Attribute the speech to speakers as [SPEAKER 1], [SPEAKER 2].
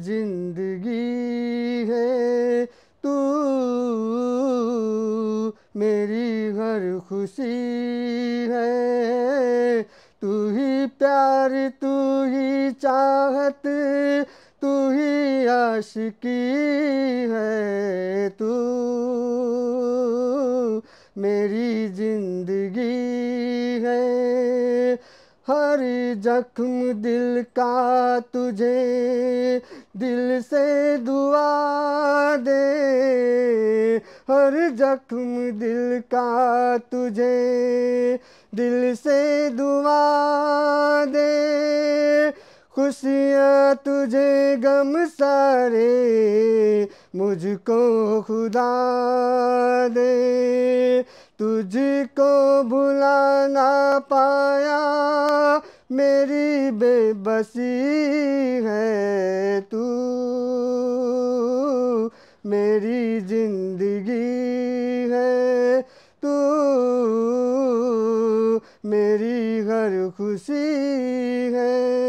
[SPEAKER 1] जिंदगी है तू मेरी हर खुशी है तू ही प्यार तू ही चाहत तू ही आशिकी है तू मेरी जिंदगी है हर जख्म दिल का तुझे दिल से दुआ दे हर जख्म दिल का तुझे दिल से दुआ दे खुशियाँ तुझे गम सारे मुझको खुदा दे तुझको भुला ना पाया मेरी बेबसी है तू मेरी जिंदगी है तू मेरी हर खुशी है